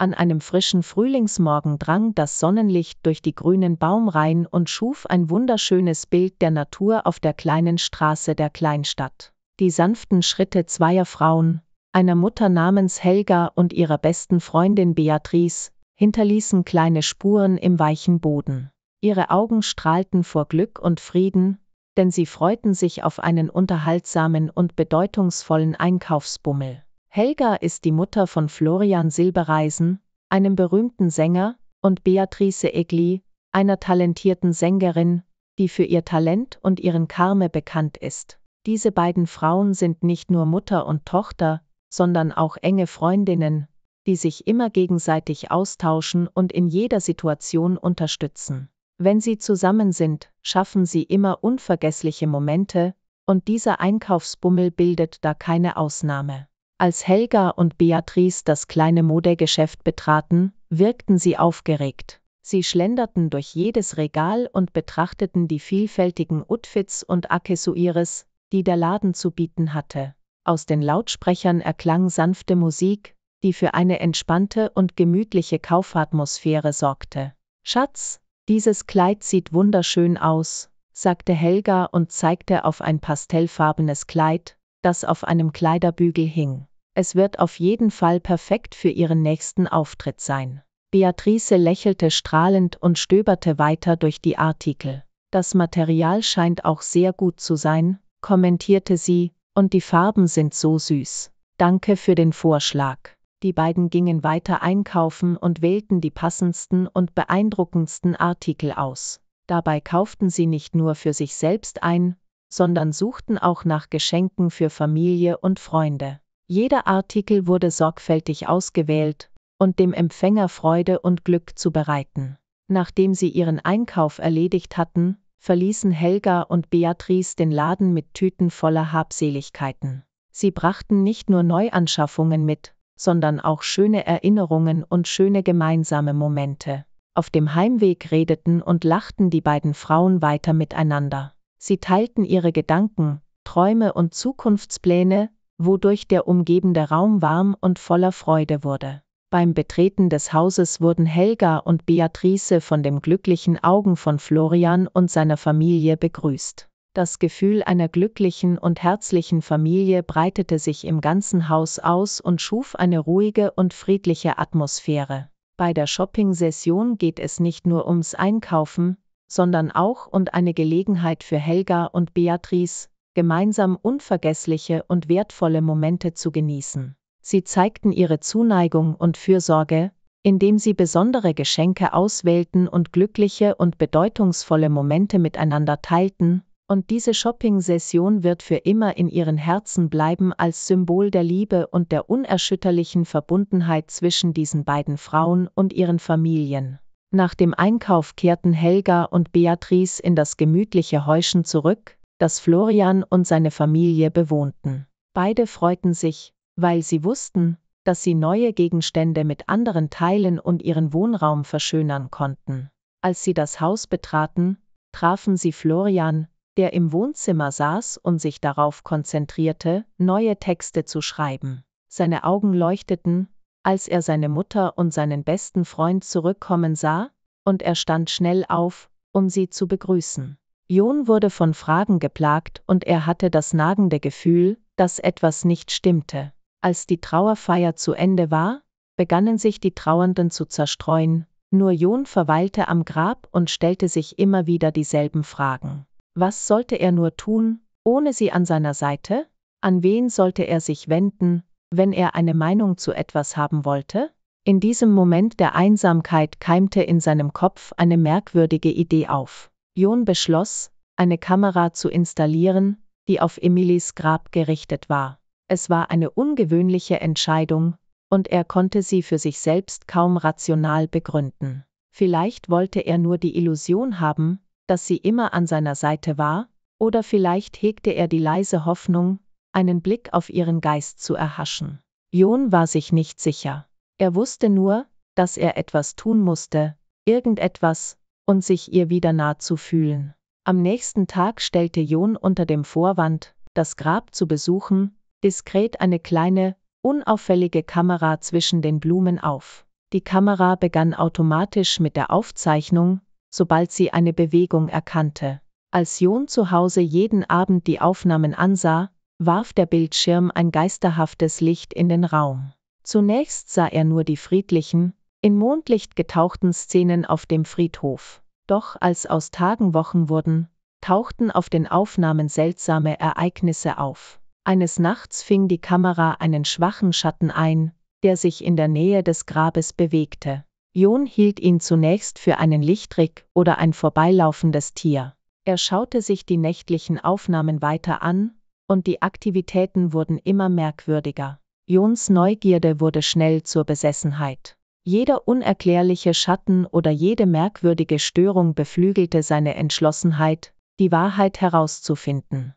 An einem frischen Frühlingsmorgen drang das Sonnenlicht durch die grünen Baumreihen und schuf ein wunderschönes Bild der Natur auf der kleinen Straße der Kleinstadt. Die sanften Schritte zweier Frauen, einer Mutter namens Helga und ihrer besten Freundin Beatrice, hinterließen kleine Spuren im weichen Boden. Ihre Augen strahlten vor Glück und Frieden, denn sie freuten sich auf einen unterhaltsamen und bedeutungsvollen Einkaufsbummel. Helga ist die Mutter von Florian Silbereisen, einem berühmten Sänger, und Beatrice Egli, einer talentierten Sängerin, die für ihr Talent und ihren Karme bekannt ist. Diese beiden Frauen sind nicht nur Mutter und Tochter, sondern auch enge Freundinnen, die sich immer gegenseitig austauschen und in jeder Situation unterstützen. Wenn sie zusammen sind, schaffen sie immer unvergessliche Momente, und dieser Einkaufsbummel bildet da keine Ausnahme. Als Helga und Beatrice das kleine Modegeschäft betraten, wirkten sie aufgeregt. Sie schlenderten durch jedes Regal und betrachteten die vielfältigen Utfits und Accessoires, die der Laden zu bieten hatte. Aus den Lautsprechern erklang sanfte Musik, die für eine entspannte und gemütliche Kaufatmosphäre sorgte. Schatz, dieses Kleid sieht wunderschön aus, sagte Helga und zeigte auf ein pastellfarbenes Kleid, das auf einem Kleiderbügel hing. Es wird auf jeden Fall perfekt für ihren nächsten Auftritt sein. Beatrice lächelte strahlend und stöberte weiter durch die Artikel. Das Material scheint auch sehr gut zu sein, kommentierte sie, und die Farben sind so süß. Danke für den Vorschlag. Die beiden gingen weiter einkaufen und wählten die passendsten und beeindruckendsten Artikel aus. Dabei kauften sie nicht nur für sich selbst ein, sondern suchten auch nach Geschenken für Familie und Freunde. Jeder Artikel wurde sorgfältig ausgewählt, und dem Empfänger Freude und Glück zu bereiten. Nachdem sie ihren Einkauf erledigt hatten, verließen Helga und Beatrice den Laden mit Tüten voller Habseligkeiten. Sie brachten nicht nur Neuanschaffungen mit, sondern auch schöne Erinnerungen und schöne gemeinsame Momente. Auf dem Heimweg redeten und lachten die beiden Frauen weiter miteinander. Sie teilten ihre Gedanken, Träume und Zukunftspläne, wodurch der umgebende Raum warm und voller Freude wurde. Beim Betreten des Hauses wurden Helga und Beatrice von dem glücklichen Augen von Florian und seiner Familie begrüßt. Das Gefühl einer glücklichen und herzlichen Familie breitete sich im ganzen Haus aus und schuf eine ruhige und friedliche Atmosphäre. Bei der Shopping-Session geht es nicht nur ums Einkaufen, sondern auch und eine Gelegenheit für Helga und Beatrice, gemeinsam unvergessliche und wertvolle Momente zu genießen. Sie zeigten ihre Zuneigung und Fürsorge, indem sie besondere Geschenke auswählten und glückliche und bedeutungsvolle Momente miteinander teilten, und diese Shopping-Session wird für immer in ihren Herzen bleiben als Symbol der Liebe und der unerschütterlichen Verbundenheit zwischen diesen beiden Frauen und ihren Familien. Nach dem Einkauf kehrten Helga und Beatrice in das gemütliche Heuschen zurück, das Florian und seine Familie bewohnten. Beide freuten sich, weil sie wussten, dass sie neue Gegenstände mit anderen teilen und ihren Wohnraum verschönern konnten. Als sie das Haus betraten, trafen sie Florian, der im Wohnzimmer saß und sich darauf konzentrierte, neue Texte zu schreiben. Seine Augen leuchteten, als er seine Mutter und seinen besten Freund zurückkommen sah, und er stand schnell auf, um sie zu begrüßen. Jon wurde von Fragen geplagt und er hatte das nagende Gefühl, dass etwas nicht stimmte. Als die Trauerfeier zu Ende war, begannen sich die Trauernden zu zerstreuen, nur Jon verweilte am Grab und stellte sich immer wieder dieselben Fragen. Was sollte er nur tun, ohne sie an seiner Seite? An wen sollte er sich wenden, wenn er eine Meinung zu etwas haben wollte? In diesem Moment der Einsamkeit keimte in seinem Kopf eine merkwürdige Idee auf. John beschloss, eine Kamera zu installieren, die auf Emilys Grab gerichtet war. Es war eine ungewöhnliche Entscheidung, und er konnte sie für sich selbst kaum rational begründen. Vielleicht wollte er nur die Illusion haben, dass sie immer an seiner Seite war, oder vielleicht hegte er die leise Hoffnung, einen Blick auf ihren Geist zu erhaschen. John war sich nicht sicher. Er wusste nur, dass er etwas tun musste, irgendetwas, und sich ihr wieder nah zu fühlen. Am nächsten Tag stellte John unter dem Vorwand, das Grab zu besuchen, diskret eine kleine, unauffällige Kamera zwischen den Blumen auf. Die Kamera begann automatisch mit der Aufzeichnung, sobald sie eine Bewegung erkannte. Als John zu Hause jeden Abend die Aufnahmen ansah, warf der Bildschirm ein geisterhaftes Licht in den Raum. Zunächst sah er nur die friedlichen, in Mondlicht getauchten Szenen auf dem Friedhof. Doch als aus Tagen Wochen wurden, tauchten auf den Aufnahmen seltsame Ereignisse auf. Eines Nachts fing die Kamera einen schwachen Schatten ein, der sich in der Nähe des Grabes bewegte. John hielt ihn zunächst für einen Lichtrig oder ein vorbeilaufendes Tier. Er schaute sich die nächtlichen Aufnahmen weiter an, und die Aktivitäten wurden immer merkwürdiger. Jons Neugierde wurde schnell zur Besessenheit. Jeder unerklärliche Schatten oder jede merkwürdige Störung beflügelte seine Entschlossenheit, die Wahrheit herauszufinden.